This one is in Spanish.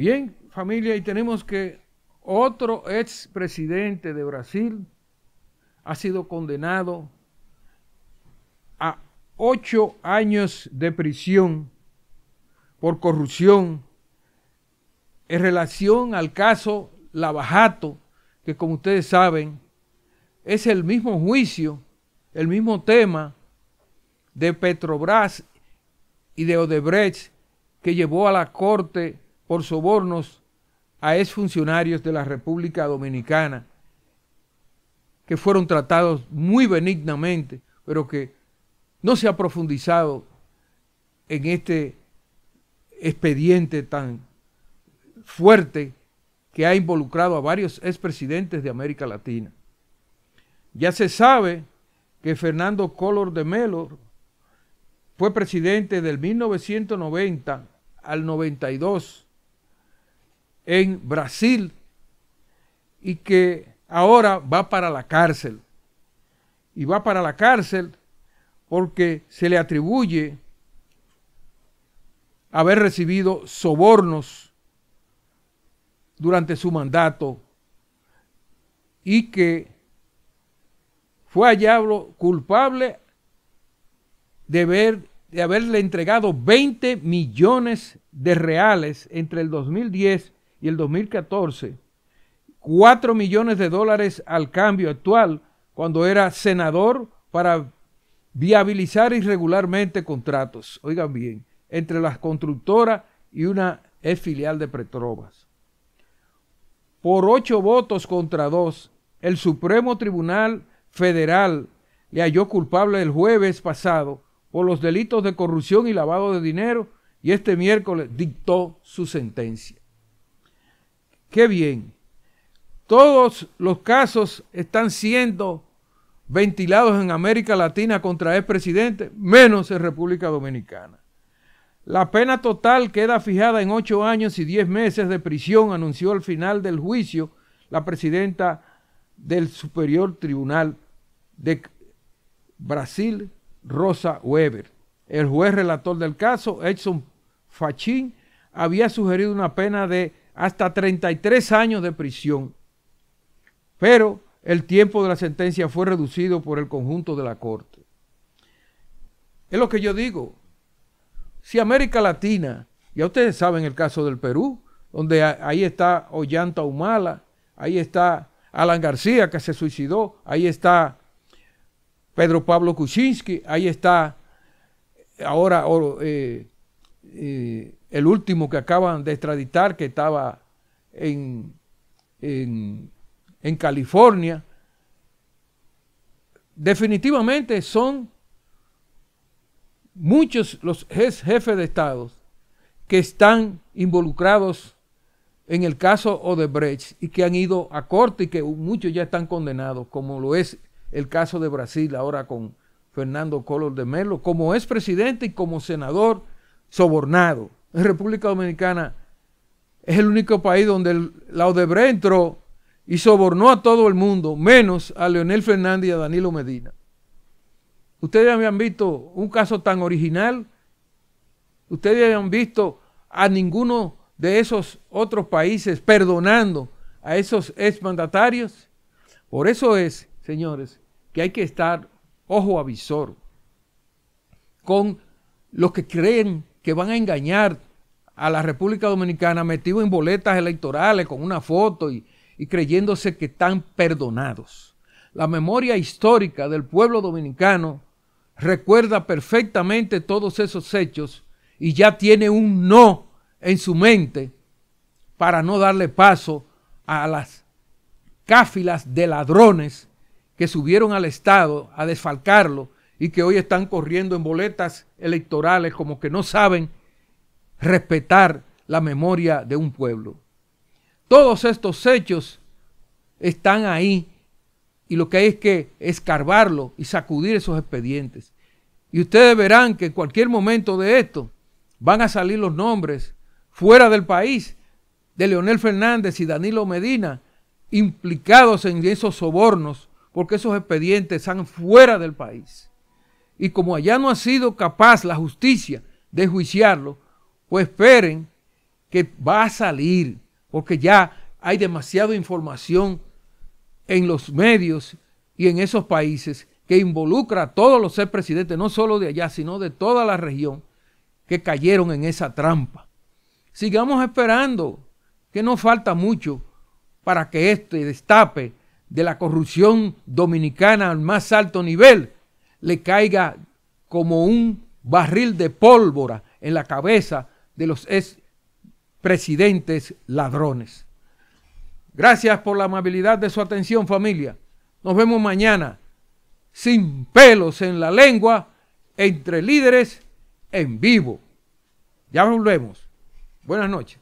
Bien, familia, y tenemos que otro expresidente de Brasil ha sido condenado a ocho años de prisión por corrupción en relación al caso Lavajato, que como ustedes saben, es el mismo juicio, el mismo tema de Petrobras y de Odebrecht que llevó a la Corte por sobornos a exfuncionarios de la República Dominicana, que fueron tratados muy benignamente, pero que no se ha profundizado en este expediente tan fuerte que ha involucrado a varios expresidentes de América Latina. Ya se sabe que Fernando Collor de Melo fue presidente del 1990 al 92 en Brasil y que ahora va para la cárcel. Y va para la cárcel porque se le atribuye haber recibido sobornos durante su mandato y que fue hallado culpable de, de haberle entregado 20 millones de reales entre el 2010 y el 2014, 4 millones de dólares al cambio actual cuando era senador para viabilizar irregularmente contratos, oigan bien, entre las constructoras y una ex filial de Petrobras. Por ocho votos contra dos, el Supremo Tribunal Federal le halló culpable el jueves pasado por los delitos de corrupción y lavado de dinero y este miércoles dictó su sentencia. Qué bien. Todos los casos están siendo ventilados en América Latina contra el presidente, menos en República Dominicana. La pena total queda fijada en ocho años y diez meses de prisión, anunció al final del juicio la presidenta del Superior Tribunal de Brasil, Rosa Weber. El juez relator del caso, Edson Fachín, había sugerido una pena de hasta 33 años de prisión, pero el tiempo de la sentencia fue reducido por el conjunto de la Corte. Es lo que yo digo. Si América Latina, ya ustedes saben el caso del Perú, donde ahí está Ollanta Humala, ahí está Alan García que se suicidó, ahí está Pedro Pablo Kuczynski, ahí está ahora eh, eh, el último que acaban de extraditar, que estaba en, en, California, definitivamente son muchos los jefes de Estado que están involucrados en el caso Odebrecht y que han ido a corte y que muchos ya están condenados, como lo es el caso de Brasil ahora con Fernando Collor de Melo, como es presidente y como senador sobornado. República Dominicana es el único país donde la Odebrecht entró y sobornó a todo el mundo, menos a Leonel Fernández y a Danilo Medina. Ustedes habían visto un caso tan original. Ustedes habían visto a ninguno de esos otros países perdonando a esos exmandatarios. Por eso es, señores, que hay que estar ojo a visor con los que creen que van a engañar a la República Dominicana metido en boletas electorales con una foto y, y creyéndose que están perdonados. La memoria histórica del pueblo dominicano recuerda perfectamente todos esos hechos y ya tiene un no en su mente para no darle paso a las cáfilas de ladrones que subieron al Estado a desfalcarlo y que hoy están corriendo en boletas electorales como que no saben respetar la memoria de un pueblo. Todos estos hechos están ahí y lo que hay es que escarbarlo y sacudir esos expedientes. Y ustedes verán que en cualquier momento de esto van a salir los nombres fuera del país de Leonel Fernández y Danilo Medina implicados en esos sobornos porque esos expedientes están fuera del país y como allá no ha sido capaz la justicia de juiciarlo, pues esperen que va a salir, porque ya hay demasiada información en los medios y en esos países que involucra a todos los presidentes, no solo de allá, sino de toda la región, que cayeron en esa trampa. Sigamos esperando, que no falta mucho para que este destape de la corrupción dominicana al más alto nivel le caiga como un barril de pólvora en la cabeza de los ex presidentes ladrones. Gracias por la amabilidad de su atención familia. Nos vemos mañana sin pelos en la lengua entre líderes en vivo. Ya volvemos. Buenas noches.